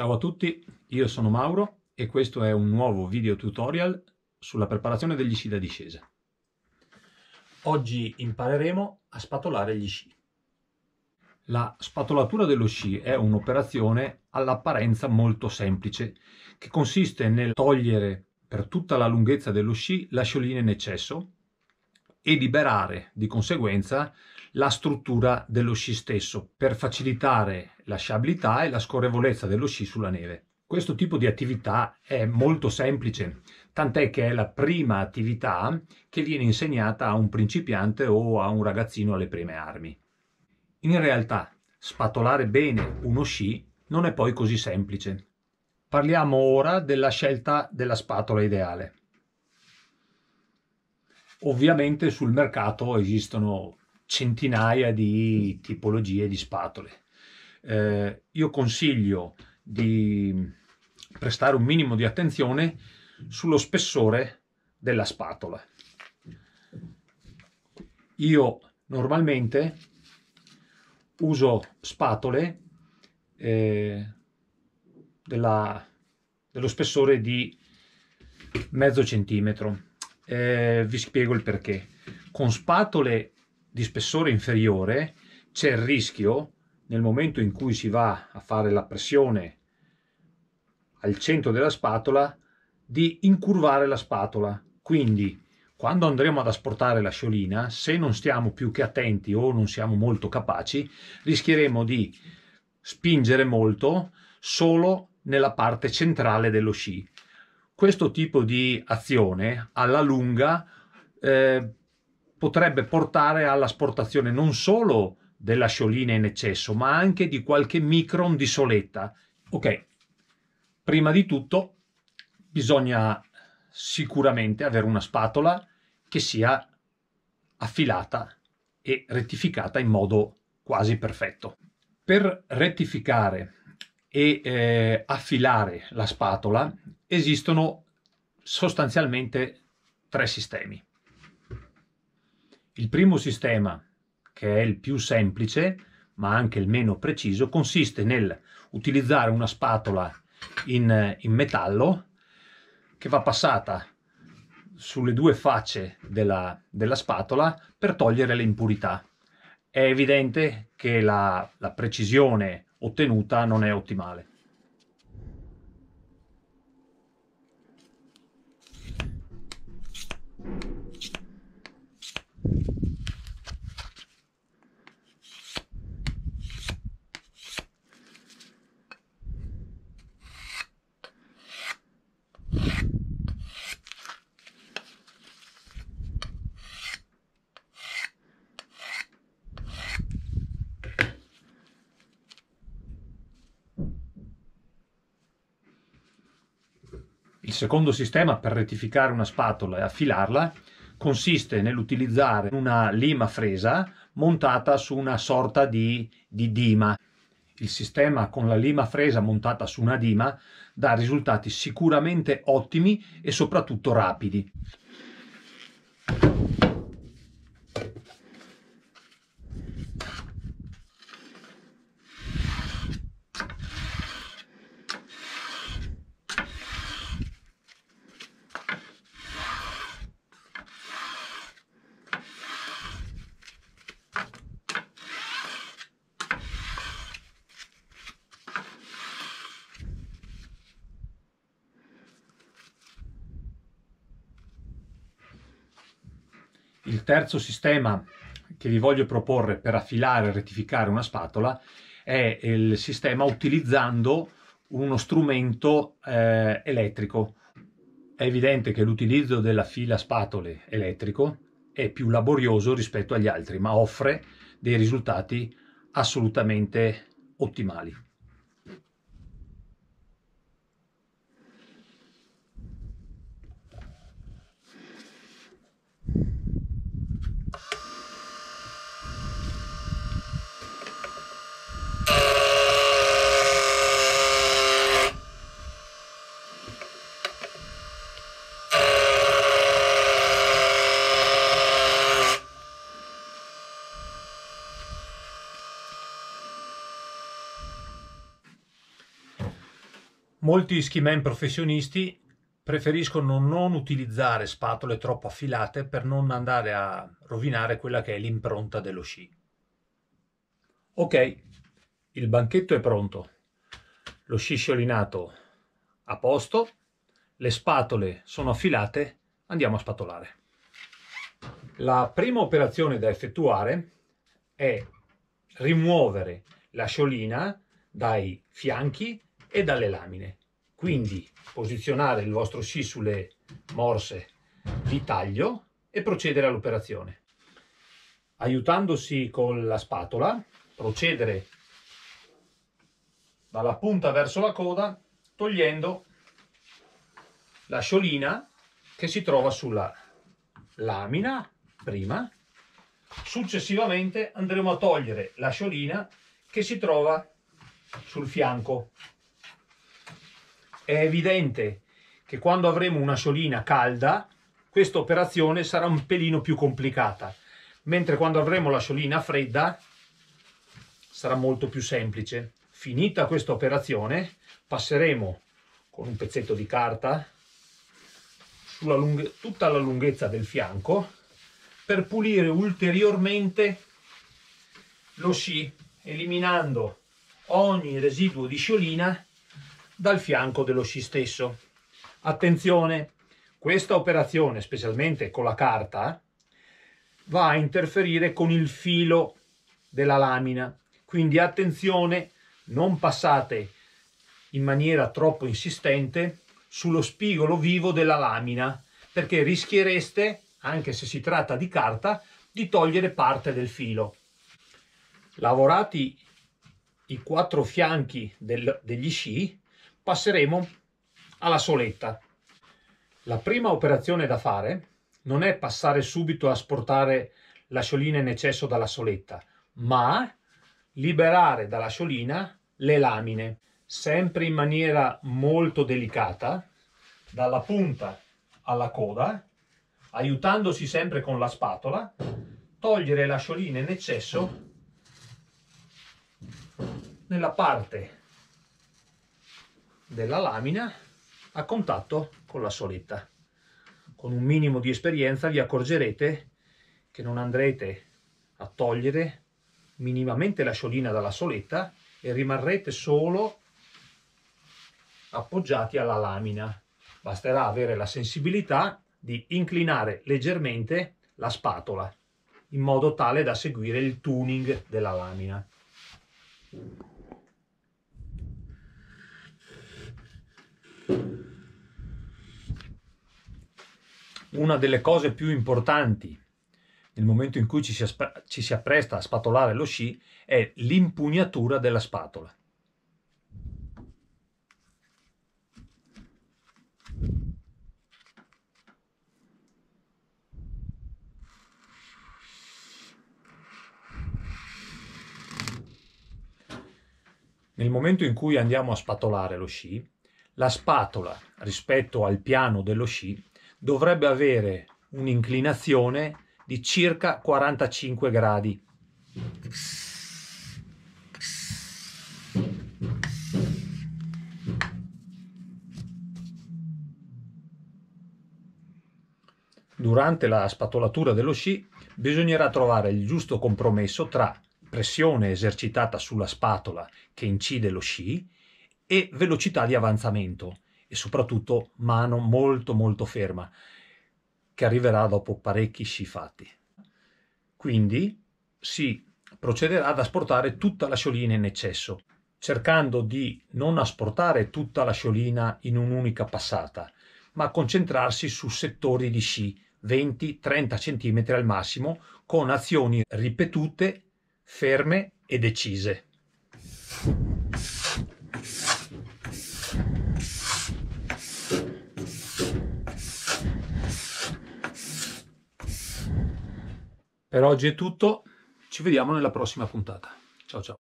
Ciao a tutti, io sono Mauro e questo è un nuovo video tutorial sulla preparazione degli sci da discesa. Oggi impareremo a spatolare gli sci. La spatolatura dello sci è un'operazione all'apparenza molto semplice che consiste nel togliere per tutta la lunghezza dello sci la sciolina in eccesso e liberare di conseguenza la struttura dello sci stesso per facilitare la sciabilità e la scorrevolezza dello sci sulla neve. Questo tipo di attività è molto semplice, tant'è che è la prima attività che viene insegnata a un principiante o a un ragazzino alle prime armi. In realtà, spatolare bene uno sci non è poi così semplice. Parliamo ora della scelta della spatola ideale. Ovviamente sul mercato esistono centinaia di tipologie di spatole. Eh, io consiglio di prestare un minimo di attenzione sullo spessore della spatola. Io normalmente uso spatole eh, della, dello spessore di mezzo centimetro. Eh, vi spiego il perché. Con spatole di spessore inferiore c'è il rischio nel momento in cui si va a fare la pressione al centro della spatola di incurvare la spatola quindi quando andremo ad asportare la sciolina se non stiamo più che attenti o non siamo molto capaci rischieremo di spingere molto solo nella parte centrale dello sci questo tipo di azione alla lunga eh, potrebbe portare all'asportazione non solo della sciolina in eccesso, ma anche di qualche micron di soletta. Ok, prima di tutto bisogna sicuramente avere una spatola che sia affilata e rettificata in modo quasi perfetto. Per rettificare e eh, affilare la spatola esistono sostanzialmente tre sistemi. Il primo sistema, che è il più semplice, ma anche il meno preciso, consiste nel utilizzare una spatola in, in metallo che va passata sulle due facce della, della, spatola per togliere le impurità. È evidente che la, la precisione ottenuta non è ottimale. Il secondo sistema per rettificare una spatola e affilarla consiste nell'utilizzare una lima fresa montata su una sorta di, di dima. Il sistema con la lima fresa montata su una dima dà risultati sicuramente ottimi e soprattutto rapidi. Il terzo sistema che vi voglio proporre per affilare e rettificare una spatola è il sistema utilizzando uno strumento eh, elettrico. È evidente che l'utilizzo della fila spatole elettrico è più laborioso rispetto agli altri, ma offre dei risultati assolutamente ottimali. Molti ski man professionisti preferiscono non utilizzare spatole troppo affilate per non andare a rovinare quella che è l'impronta dello sci. Ok, il banchetto è pronto, lo sci sciolinato a posto, le spatole sono affilate, andiamo a spatolare. La prima operazione da effettuare è rimuovere la sciolina dai fianchi e dalle lamine. Quindi posizionare il vostro sci sulle morse di taglio e procedere all'operazione. Aiutandosi con la spatola, procedere dalla punta verso la coda togliendo la sciolina che si trova sulla lamina prima successivamente andremo a togliere la sciolina che si trova sul fianco è evidente che quando avremo una sciolina calda, questa operazione sarà un pelino più complicata, mentre quando avremo la sciolina fredda sarà molto più semplice. Finita questa operazione, passeremo con un pezzetto di carta sulla lunghe, tutta la lunghezza del fianco per pulire ulteriormente lo sci eliminando ogni residuo di sciolina dal fianco dello sci stesso. Attenzione, questa operazione, specialmente con la carta, va a interferire con il filo della lamina. Quindi attenzione, non passate in maniera troppo insistente sullo spigolo vivo della lamina, perché rischiereste, anche se si tratta di carta, di togliere parte del filo. Lavorati i quattro fianchi del, degli sci, passeremo alla soletta. La prima operazione da fare non è passare subito a sportare sciolina in eccesso dalla soletta, ma liberare dalla sciolina le lamine, sempre in maniera molto delicata, dalla punta alla coda, aiutandosi sempre con la spatola, togliere la sciolina in eccesso nella parte della lamina a contatto con la soletta. Con un minimo di esperienza vi accorgerete che non andrete a togliere minimamente la sciolina dalla soletta e rimarrete solo appoggiati alla lamina. Basterà avere la sensibilità di inclinare leggermente la spatola in modo tale da seguire il tuning della lamina. una delle cose più importanti nel momento in cui ci si, ci si appresta a spatolare lo sci è l'impugnatura della spatola. Nel momento in cui andiamo a spatolare lo sci, la spatola rispetto al piano dello sci dovrebbe avere un'inclinazione di circa 45 gradi. Durante la spatolatura dello sci bisognerà trovare il giusto compromesso tra pressione esercitata sulla spatola che incide lo sci e velocità di avanzamento e soprattutto mano molto molto ferma, che arriverà dopo parecchi sci fatti. Quindi si procederà ad asportare tutta la sciolina in eccesso, cercando di non asportare tutta la sciolina in un'unica passata, ma concentrarsi su settori di sci 20-30 cm al massimo, con azioni ripetute, ferme e decise. Per oggi è tutto, ci vediamo nella prossima puntata. Ciao ciao.